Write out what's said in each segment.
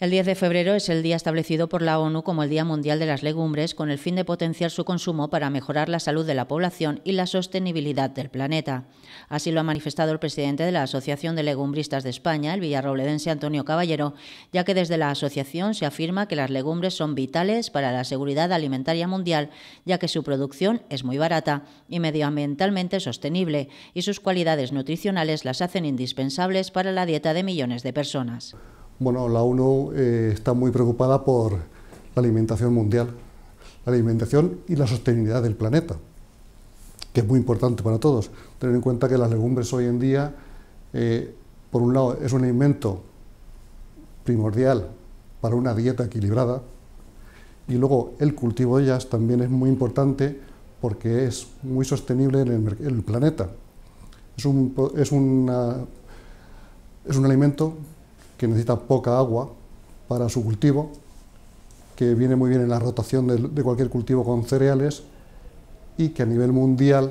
El 10 de febrero es el día establecido por la ONU como el Día Mundial de las Legumbres con el fin de potenciar su consumo para mejorar la salud de la población y la sostenibilidad del planeta. Así lo ha manifestado el presidente de la Asociación de Legumbristas de España, el villarrobledense Antonio Caballero, ya que desde la asociación se afirma que las legumbres son vitales para la seguridad alimentaria mundial, ya que su producción es muy barata y medioambientalmente sostenible y sus cualidades nutricionales las hacen indispensables para la dieta de millones de personas. Bueno, la ONU eh, está muy preocupada por la alimentación mundial, la alimentación y la sostenibilidad del planeta, que es muy importante para todos. Tener en cuenta que las legumbres hoy en día, eh, por un lado, es un alimento primordial para una dieta equilibrada, y luego el cultivo de ellas también es muy importante porque es muy sostenible en el, planeta. Es es un alimento que necesita poca agua para su cultivo, que viene muy bien en la rotación de, cualquier cultivo con cereales y que a nivel mundial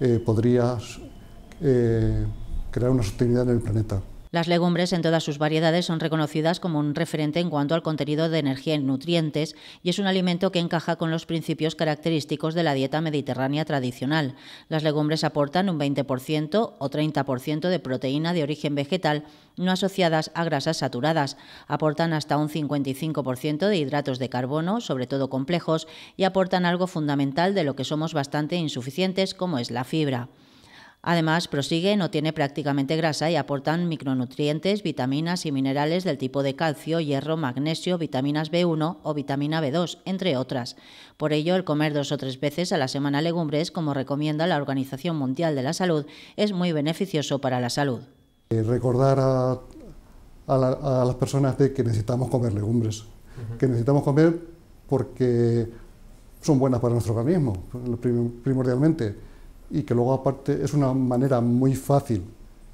eh, podría eh, crear una sostenibilidad en el planeta. Las legumbres en todas sus variedades son reconocidas como un referente en cuanto al contenido de energía y nutrientes y es un alimento que encaja con los principios característicos de la dieta mediterránea tradicional. Las legumbres aportan un 20% o 30% de proteína de origen vegetal no asociadas a grasas saturadas, aportan hasta un 55% de hidratos de carbono, sobre todo complejos, y aportan algo fundamental de lo que somos bastante insuficientes como es la fibra. Además, prosigue, no tiene prácticamente grasa y aportan micronutrientes, vitaminas y minerales del tipo de calcio, hierro, magnesio, vitaminas B1 o vitamina B2, entre otras. Por ello, el comer dos o tres veces a la semana legumbres, como recomienda la Organización Mundial de la Salud, es muy beneficioso para la salud. Eh, recordar a, las personas de que necesitamos comer legumbres, que necesitamos comer porque son buenas para nuestro organismo, primordialmente y que luego aparte es una manera muy fácil,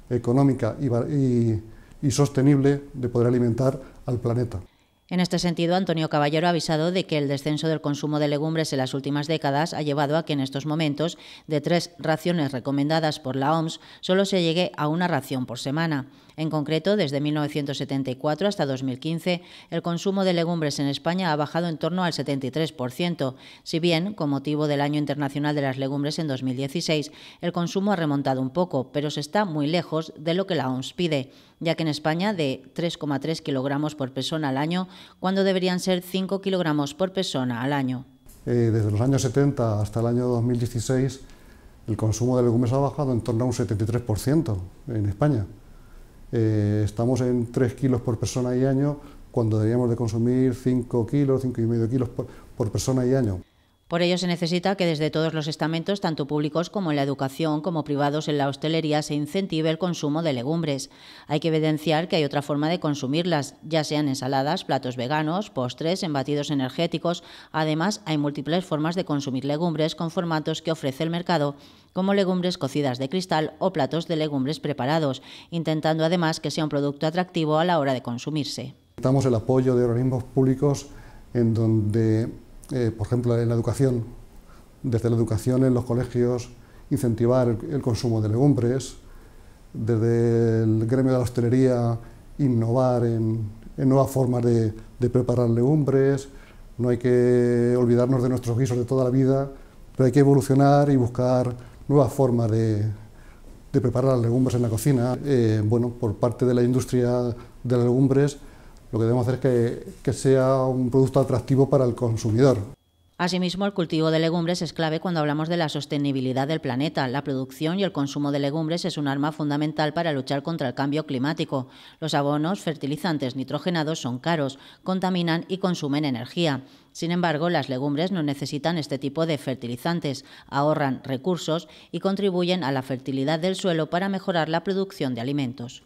económica y, y sostenible de poder alimentar al planeta. En este sentido, Antonio Caballero ha avisado de que el descenso del consumo de legumbres en las últimas décadas ha llevado a que en estos momentos, de tres raciones recomendadas por la OMS, solo se llegue a una ración por semana. En concreto, desde 1974 hasta 2015, el consumo de legumbres en España ha bajado en torno al 73%, si bien, con motivo del Año Internacional de las Legumbres en 2016, el consumo ha remontado un poco, pero se está muy lejos de lo que la OMS pide, ya que en España de 3,3 kilogramos por persona al año cuando deberían ser 5 kilogramos por persona al año. Eh, desde los años 70 hasta el año 2016, el consumo de legumbres ha bajado en torno a un 73% en España. Eh, estamos en 3 kilos por persona y año, cuando deberíamos de consumir 5 kilos, 5,5 kilos por persona y año. Por ello se necesita que desde todos los estamentos, tanto públicos como en la educación, como privados en la hostelería, se incentive el consumo de legumbres. Hay que evidenciar que hay otra forma de consumirlas, ya sean ensaladas, platos veganos, postres, en batidos energéticos. Además, hay múltiples formas de consumir legumbres con formatos que ofrece el mercado como legumbres cocidas de cristal o platos de legumbres preparados, intentando además que sea un producto atractivo a la hora de consumirse. Necesitamos el apoyo de organismos públicos en donde eh, por ejemplo, en la educación, desde la educación en los colegios, incentivar el, consumo de legumbres, desde el gremio de la hostelería, innovar en, nuevas formas de, preparar legumbres, no hay que olvidarnos de nuestros guisos de toda la vida, pero hay que evolucionar y buscar nuevas formas de, preparar las legumbres en la cocina. Eh, bueno, por parte de la industria de las legumbres, lo que debemos hacer es que, sea un producto atractivo para el consumidor. Asimismo, el cultivo de legumbres es clave cuando hablamos de la sostenibilidad del planeta. La producción y el consumo de legumbres es un arma fundamental para luchar contra el cambio climático. Los abonos, fertilizantes nitrogenados son caros, contaminan y consumen energía. Sin embargo, las legumbres no necesitan este tipo de fertilizantes, ahorran recursos y contribuyen a la fertilidad del suelo para mejorar la producción de alimentos.